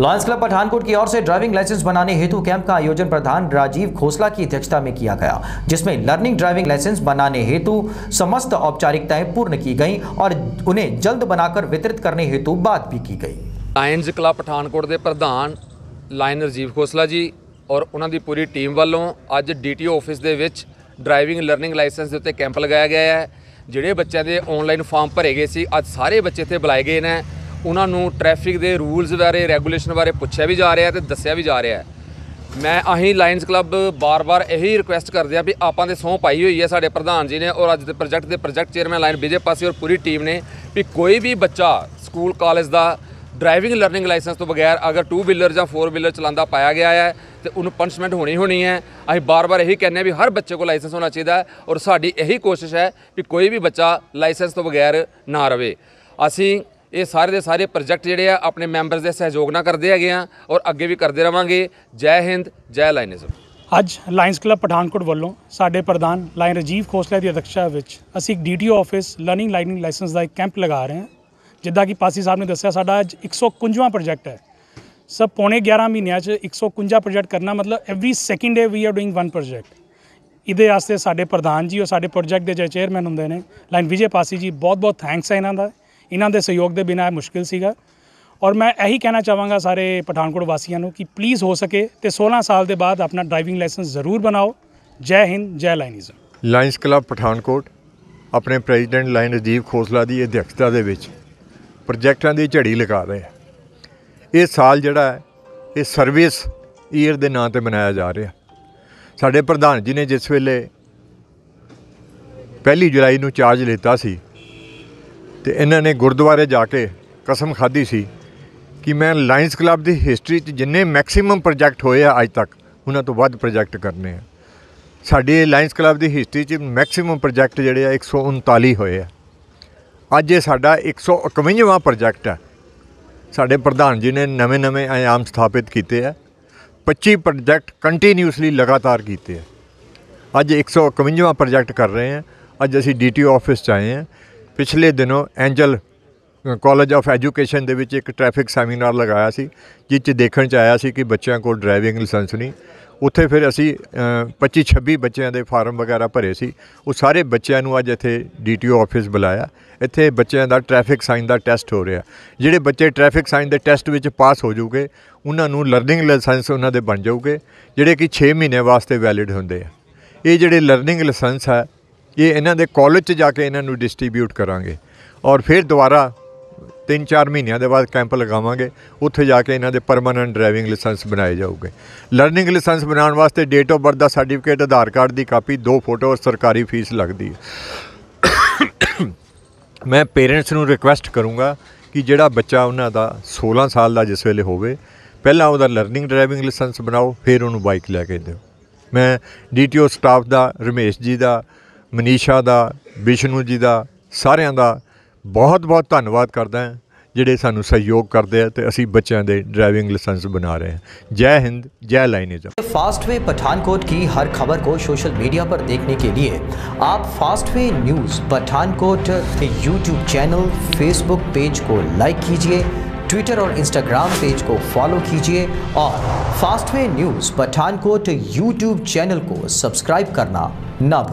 lions club Pathankot की ओर से driving licence बनाने हेतु कैंप का आयोजन प्रधान राजीव खोसला की अध्यक्षता में किया गया जिसमें लर्निंग ड्राइविंग लाइसेंस बनाने हेतु समस्त औपचारिकताएं पूर्ण की गई और उन्हें जल्द बनाकर वितरित करने हेतु बात भी की गई ਲਾਇਨਜ਼ क्लब पठानकोट के प्रधान ਲਾਇਨ राजीव खोसला जी और उन्होंने पूरी टीम वालों अज डी टी ਆਫਿਸ ਦੇ ਵਿੱਚ ਡਰਾਈਵਿੰਗ ਲਰਨਿੰਗ ਲਾਇਸੈਂਸ ਦੇ ਉੱਤੇ ਕੈਂਪ ਲਗਾਇਆ ਗਿਆ ਹੈ ਜਿਹੜੇ ਬੱਚਿਆਂ ਦੇ ਆਨਲਾਈਨ ਫਾਰਮ ਭਰੇ ਗਏ ਸੀ ਅੱਜ ਸਾਰੇ ਬੱਚੇ ਇੱਥੇ ਬੁਲਾਏ ਗਏ ਨੇ ਉਹਨਾਂ ਨੂੰ ਟ੍ਰੈਫਿਕ ਦੇ ਰੂਲਸ ਬਾਰੇ ਰੈਗੂਲੇਸ਼ਨ ਬਾਰੇ ਪੁੱਛਿਆ ਵੀ ਜਾ ਰਿਹਾ ਤੇ ਦੱਸਿਆ ਵੀ ਜਾ ਰਿਹਾ ਹੈ ਮੈਂ ਆਹੀਂ ਲਾਇਨਸ ਕਲੱਬ ਬਾਰ-ਬਾਰ ਇਹੀ ਰਿਕੁਐਸਟ ਕਰਦੇ ਆ ਵੀ ਆਪਾਂ ਦੇ ਸੌਂ ਪਾਈ ਹੋਈ ਹੈ ਸਾਡੇ ਪ੍ਰਧਾਨ ਜੀ ਨੇ ਔਰ ਅੱਜ ਦੇ ਪ੍ਰੋਜੈਕਟ ਦੇ project chairman Lion Vijay Pasi ਔਰ ਪੂਰੀ ਟੀਮ ਨੇ ਵੀ ਕੋਈ ਵੀ ਬੱਚਾ ਸਕੂਲ ਕਾਲਜ ਦਾ ਡਰਾਈਵਿੰਗ ਲਰਨਿੰਗ ਲਾਇਸੈਂਸ ਤੋਂ ਬਗੈਰ ਅਗਰ 2 ਵੀਲਰ ਜਾਂ 4 ਵੀਲਰ ਚਲਾਉਂਦਾ ਪਾਇਆ ਗਿਆ ਹੈ ਤੇ ਉਹਨੂੰ ਪਨਿਸ਼ਮੈਂਟ ਹੋਣੀ ਹੋਣੀ ਹੈ ਅਸੀਂ ਬਾਰ-ਬਾਰ ਇਹੀ ਕਹਿੰਨੇ ਵੀ ਹਰ ਬੱਚੇ ਕੋਲ ਲਾਇਸੈਂਸ ਹੋਣਾ ਚਾਹੀਦਾ ਹੈ ਔਰ ਸਾਡੀ ਇਹੀ ਕੋਸ਼ਿਸ਼ ਹੈ ਵੀ ਕੋਈ ਵੀ ਬੱਚਾ ਲਾਇਸੈਂਸ ਤੋਂ ਬਗੈਰ ਨਾ ਰਵੇ ਅਸੀਂ ਇਹ ਸਾਰੇ ਦੇ ਸਾਰੇ ਪ੍ਰੋਜੈਕਟ ਜਿਹੜੇ ਆ ਆਪਣੇ ਮੈਂਬਰਸ ਦੇ ਸਹਿਯੋਗ ਨਾਲ ਕਰਦੇ ਹੈਗੇ ਆ ਔਰ ਅੱਗੇ ਵੀ ਕਰਦੇ ਰਵਾਂਗੇ ਜੈ ਹਿੰਦ ਜੈ ਲਾਇਨਿਜ਼ਮ ਅੱਜ ਲਾਇਨਸ ਕਲੱਬ ਪਠਾਨਕੋਟ ਵੱਲੋਂ ਸਾਡੇ ਪ੍ਰਧਾਨ ਲਾਇਨ ਰਜੀਵ ਖੋਸਲਾ ਦੀ ਅਧਿਕਸ਼ਾ ਵਿੱਚ ਅਸੀਂ ਇੱਕ DTO office learning learning licence ਦਾ ਇੱਕ ਕੈਂਪ ਲਗਾ ਰਹੇ ਹਾਂ ਜਿੱਦਾਂ ਕਿ ਪਾਸੀ ਸਾਹਿਬ ਨੇ ਦੱਸਿਆ ਸਾਡਾ ਅੱਜ 151ਵਾਂ ਪ੍ਰੋਜੈਕਟ ਹੈ ਸਭ ਪੌਣੇ 11 ਮਹੀਨਿਆਂ 'ਚ 151 ਪ੍ਰੋਜੈਕਟ ਕਰਨਾ ਮਤਲਬ every second day we are doing one project ਇਦੇ ਆਸਤੇ ਸਾਡੇ ਪ੍ਰਧਾਨ ਜੀ ਔਰ ਸਾਡੇ ਪ੍ਰੋਜੈਕਟ ਦੇ ਚੇਅਰਮੈਨ ਹੁੰਦੇ ਨੇ ਲਾਈਨ ਵਿਜੇ ਪਾਸੀ ਜੀ ਬਹੁਤ ਬਹੁਤ ਥੈਂਕਸ ਹੈ ਇਹਨਾਂ ਦਾ ਇਹਨਾਂ ਦੇ ਸਹਿਯੋਗ ਦੇ ਬਿਨਾਂ ਇਹ ਮੁਸ਼ਕਿਲ ਸੀਗਾ ਔਰ ਮੈਂ ਇਹੀ ਕਹਿਣਾ ਚਾਹਾਂਗਾ ਸਾਰੇ ਪਠਾਨਕੋਟ ਵਾਸੀਆਂ ਨੂੰ ਕਿ ਪਲੀਜ਼ ਹੋ ਸਕੇ ਤੇ 16 ਸਾਲ ਦੇ ਬਾਅਦ ਆਪਣਾ ਡਰਾਈਵਿੰਗ ਲਾਇਸੈਂਸ ਜ਼ਰੂਰ ਬਣਾਓ ਜੈ ਹਿੰਦ ਜੈ ਲਾਇਨਿਜ਼ਮ ਲਾਇਨਸ ਕਲੱਬ ਪਠਾਨਕੋਟ ਆਪਣੇ ਪ੍ਰੈਜ਼ੀਡੈਂਟ ਲਾਇਨ ਅਜੀਬ ਖੋਸਲਾ ਦੀ ਅਧਿਕਸ਼ਤਾ ਦੇ ਵਿੱਚ ਪ੍ਰੋਜੈਕਟਾਂ ਦੀ ਝੜੀ ਲਗਾ ਰਹੇ ਇਹ ਸਾਲ ਜਿਹੜਾ ਹੈ ਇਹ ਸਰਵਿਸ ਈਅਰ ਦੇ ਨਾਂ ਤੇ ਮਨਾਇਆ ਜਾ ਰਿਹਾ ਸਾਡੇ ਪ੍ਰਧਾਨ ਜੀ ਨੇ ਜਿਸ ਵੇਲੇ 1 ਜੁਲਾਈ ਨੂੰ ਚਾਰਜ ਲਿੱਤਾ ਸੀ ਤੇ ਇਹਨਾਂ ਨੇ ਗੁਰਦੁਆਰੇ ਜਾ ਕੇ ਕਸਮ ਖਾਦੀ ਸੀ ਕਿ ਮੈਂ ਲਾਇਨਸ ਕਲੱਬ ਦੀ ਹਿਸਟਰੀ 'ਚ ਜਿੰਨੇ ਮੈਕਸਿਮਮ ਪ੍ਰੋਜੈਕਟ ਹੋਏ ਆ ਅੱਜ ਤੱਕ ਉਹਨਾਂ ਤੋਂ ਵੱਧ ਪ੍ਰੋਜੈਕਟ ਕਰਨੇ ਆ ਸਾਡੇ ਲਾਇਨਸ ਕਲੱਬ ਦੀ ਹਿਸਟਰੀ 'ਚ ਮੈਕਸਿਮਮ ਪ੍ਰੋਜੈਕਟ ਜਿਹੜੇ ਆ 139 ਹੋਏ ਆ ਅੱਜ ਇਹ ਸਾਡਾ 151ਵਾਂ ਪ੍ਰੋਜੈਕਟ ਆ ਸਾਡੇ ਪ੍ਰਧਾਨ ਜੀ ਨੇ ਨਵੇਂ-ਨਵੇਂ ਆਯਾਮ ਸਥਾਪਿਤ ਕੀਤੇ ਆ 25 ਪ੍ਰੋਜੈਕਟ ਕੰਟੀਨਿਊਸਲੀ ਲਗਾਤਾਰ ਕੀਤੇ ਆ ਅੱਜ 151ਵਾਂ ਪ੍ਰੋਜੈਕਟ ਕਰ ਰਹੇ ਆ ਅੱਜ ਅਸੀਂ ਡੀਟੀਓ ਆਫਿਸ ਚ ਆਏ ਆ ਪਿਛਲੇ ਦਿਨੋਂ ਐਂਜਲ ਕਾਲਜ ਆਫ ਐਜੂਕੇਸ਼ਨ ਦੇ ਵਿੱਚ ਇੱਕ ਟ੍ਰੈਫਿਕ ਸੈਮੀਨਾਰ ਲਗਾਇਆ ਸੀ ਜਿਸ 'ਚ ਦੇਖਣ 'ਚ ਆਇਆ ਸੀ ਕਿ ਬੱਚਿਆਂ ਕੋਲ ਡਰਾਈਵਿੰਗ ਲਾਇਸੈਂਸ ਨਹੀਂ ਉੱਥੇ ਫਿਰ ਅਸੀਂ 25 26 ਬੱਚਿਆਂ ਦੇ ਫਾਰਮ ਵਗੈਰਾ ਭਰੇ ਸੀ ਉਹ ਸਾਰੇ ਬੱਚਿਆਂ ਨੂੰ ਅੱਜ ਇੱਥੇ ਡੀਟੀਓ ਆਫਿਸ ਬੁਲਾਇਆ ਇੱਥੇ ਬੱਚਿਆਂ ਦਾ ਟ੍ਰੈਫਿਕ ਸਾਈਨ ਦਾ ਟੈਸਟ ਹੋ ਰਿਹਾ ਜਿਹੜੇ ਬੱਚੇ ਟ੍ਰੈਫਿਕ ਸਾਈਨ ਦੇ ਟੈਸਟ ਵਿੱਚ ਪਾਸ ਹੋ ਜਾਊਗੇ ਉਹਨਾਂ ਨੂੰ ਲਰਨਿੰਗ ਲਾਇਸੈਂਸ ਉਹਨਾਂ ਦੇ ਬਣ ਜਾਊਗੇ ਜਿਹੜੇ ਕਿ 6 ਮਹੀਨੇ ਵਾਸਤੇ ਵੈਲਿਡ ਹੁੰਦੇ ਆ ਇਹ ਜਿਹੜੇ ਲਰਨਿੰਗ ਲਾਇਸੈਂਸ ਹੈ ਇਹ ਇਹਨਾਂ ਦੇ ਕਾਲਜ 'ਚ ਜਾ ਕੇ ਇਹਨਾਂ ਨੂੰ ਡਿਸਟ੍ਰੀਬਿਊਟ ਕਰਾਂਗੇ ਔਰ ਫਿਰ ਦੁਬਾਰਾ 3-4 ਮਹੀਨਿਆਂ ਦੇ ਬਾਅਦ ਕੈਂਪ ਲਗਾਵਾਂਗੇ ਉੱਥੇ ਜਾ ਕੇ ਇਹਨਾਂ ਦੇ ਪਰਮਨੈਂਟ ਡਰਾਈਵਿੰਗ ਲਾਇਸੈਂਸ ਬਣਾਏ ਜਾਊਗੇ ਲਰਨਿੰਗ ਲਾਇਸੈਂਸ ਬਣਾਉਣ ਵਾਸਤੇ ਡੇਟ ਆਫ ਬਰਥ ਦਾ ਸਰਟੀਫਿਕੇਟ ਆਧਾਰ ਕਾਰਡ ਦੀ ਕਾਪੀ ਦੋ ਫੋਟੋ ਔਰ ਸਰਕਾਰੀ ਫੀਸ ਲੱਗਦੀ ਹੈ ਮੈਂ ਪੇਰੈਂਟਸ ਨੂੰ ਰਿਕੁਐਸਟ ਕਰੂੰਗਾ ਕਿ ਜਿਹੜਾ ਬੱਚਾ ਉਹਨਾਂ ਦਾ 16 ਸਾਲ ਦਾ ਜਿਸ ਵੇਲੇ ਹੋਵੇ ਪਹਿਲਾਂ ਉਹਦਾ ਲਰਨਿੰਗ ਡਰਾਈਵਿੰਗ ਲਾਇਸੈਂਸ ਬਣਾਓ ਫਿਰ ਉਹਨੂੰ ਬਾਈਕ ਲੈ ਕੇ ਦਿਓ ਮੈਂ ਡੀਟੀਓ ਸਟਾਫ ਦਾ ਰਮੇਸ਼ ਜੀ ਦਾ ਮਨੀਸ਼ਾ ਦਾ ਵਿਸ਼ਨੂ ਜੀ ਦਾ ਸਾਰਿਆਂ ਦਾ ਬਹੁਤ ਬਹੁਤ ਧੰਨਵਾਦ ਕਰਦਾ ਹਾਂ ਜਿਹੜੇ ਸਾਨੂੰ ਸਹਿਯੋਗ ਕਰਦੇ ਆ ਤੇ ਅਸੀਂ ਬੱਚਿਆਂ ਦੇ ਡਰਾਈਵਿੰਗ ਲਾਇਸੈਂਸ ਬਣਾ ਰਹੇ ਹਾਂ ਜੈ ਹਿੰਦ ਜੈ ਲਾਈਨੇਜ਼ ਫਾਸਟਵੇ ਪਠਾਨਕੋਟ ਦੀ ਹਰ ਖਬਰ ਕੋ ਸੋਸ਼ਲ ਮੀਡੀਆ ਪਰ ਦੇਖਣੇ ਕੇ ਲਿਏ ਆਪ ਫਾਸਟਵੇ ਨਿਊਜ਼ ਪਠਾਨਕੋਟ ਤੇ YouTube ਚੈਨਲ Facebook ਪੇਜ ਕੋ ਲਾਈਕ ਕੀਜੀਏ Twitter ਔਰ Instagram ਪੇਜ ਕੋ ਫਾਲੋ ਕੀਜੀਏ ਔਰ Fastway news Pathankot YouTube channel ਕੋ ਸਬਸਕ੍ਰਾਈਬ ਕਰਨਾ ਨਾ ਭੁੱਲੋ